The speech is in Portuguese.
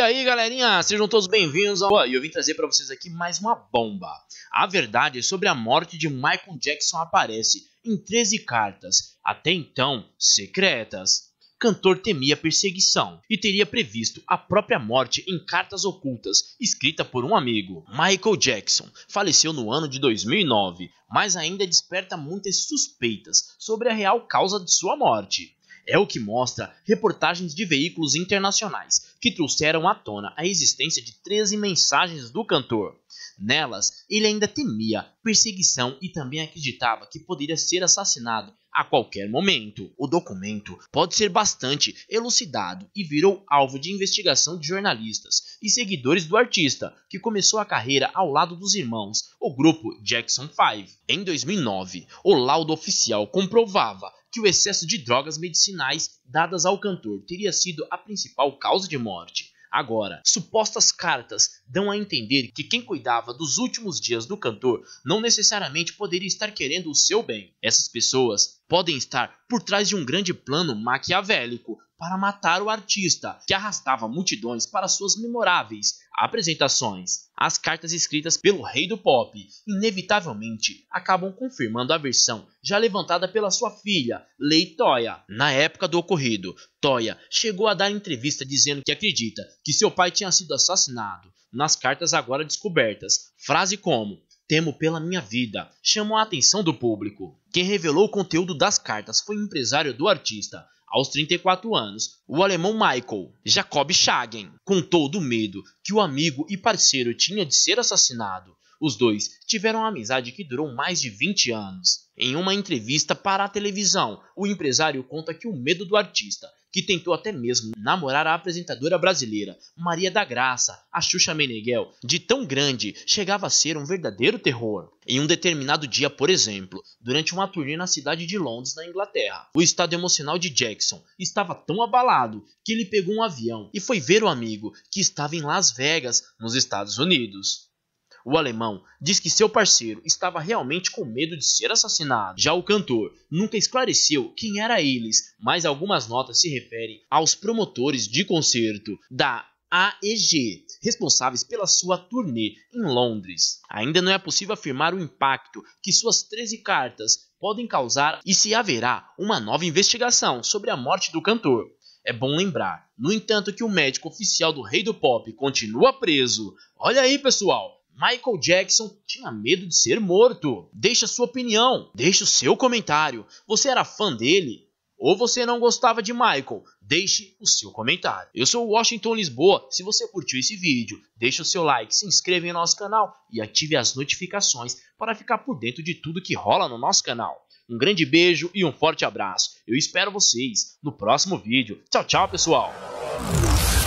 E aí, galerinha, sejam todos bem-vindos ao... E eu vim trazer para vocês aqui mais uma bomba. A verdade é sobre a morte de Michael Jackson aparece em 13 cartas, até então secretas. Cantor temia perseguição e teria previsto a própria morte em cartas ocultas, escrita por um amigo. Michael Jackson faleceu no ano de 2009, mas ainda desperta muitas suspeitas sobre a real causa de sua morte. É o que mostra reportagens de veículos internacionais que trouxeram à tona a existência de 13 mensagens do cantor. Nelas, ele ainda temia perseguição e também acreditava que poderia ser assassinado a qualquer momento. O documento pode ser bastante elucidado e virou alvo de investigação de jornalistas e seguidores do artista, que começou a carreira ao lado dos irmãos, o grupo Jackson 5. Em 2009, o laudo oficial comprovava que o excesso de drogas medicinais dadas ao cantor teria sido a principal causa de morte. Agora, supostas cartas dão a entender que quem cuidava dos últimos dias do cantor não necessariamente poderia estar querendo o seu bem. Essas pessoas podem estar por trás de um grande plano maquiavélico para matar o artista, que arrastava multidões para suas memoráveis apresentações. As cartas escritas pelo rei do pop, inevitavelmente, acabam confirmando a versão já levantada pela sua filha, Lei Toya. Na época do ocorrido, Toya chegou a dar entrevista dizendo que acredita que seu pai tinha sido assassinado. Nas cartas agora descobertas, frase como Temo pela minha vida chamou a atenção do público. Quem revelou o conteúdo das cartas foi o empresário do artista, aos 34 anos, o alemão Michael Jacob Schagen contou do medo que o amigo e parceiro tinha de ser assassinado. Os dois tiveram uma amizade que durou mais de 20 anos. Em uma entrevista para a televisão, o empresário conta que o medo do artista que tentou até mesmo namorar a apresentadora brasileira Maria da Graça, a Xuxa Meneghel, de tão grande, chegava a ser um verdadeiro terror. Em um determinado dia, por exemplo, durante uma turnê na cidade de Londres, na Inglaterra, o estado emocional de Jackson estava tão abalado que ele pegou um avião e foi ver o amigo que estava em Las Vegas, nos Estados Unidos. O alemão diz que seu parceiro estava realmente com medo de ser assassinado. Já o cantor nunca esclareceu quem era eles, mas algumas notas se referem aos promotores de concerto da AEG, responsáveis pela sua turnê em Londres. Ainda não é possível afirmar o impacto que suas 13 cartas podem causar e se haverá uma nova investigação sobre a morte do cantor. É bom lembrar, no entanto, que o médico oficial do Rei do Pop continua preso. Olha aí, pessoal! Michael Jackson tinha medo de ser morto. Deixe a sua opinião, deixe o seu comentário. Você era fã dele? Ou você não gostava de Michael? Deixe o seu comentário. Eu sou o Washington Lisboa. Se você curtiu esse vídeo, deixe o seu like, se inscreva em nosso canal e ative as notificações para ficar por dentro de tudo que rola no nosso canal. Um grande beijo e um forte abraço. Eu espero vocês no próximo vídeo. Tchau, tchau, pessoal.